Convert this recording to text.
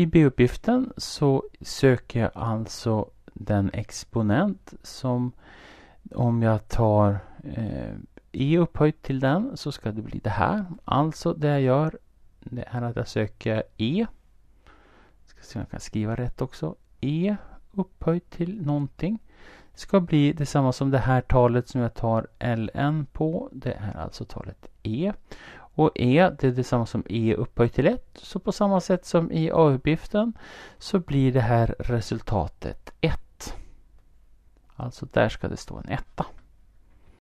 I B-uppgiften så söker jag alltså den exponent som om jag tar eh, E upphöjt till den så ska det bli det här. Alltså det jag gör det är att jag söker e. Ska se om jag kan skriva rätt också. e upphöjt till någonting ska bli detsamma som det här talet som jag tar ln på. Det är alltså talet e. Och e det är detsamma som e upphöjt till 1. Så på samma sätt som i a-uppgiften så blir det här resultatet 1. Alltså där ska det stå en etta.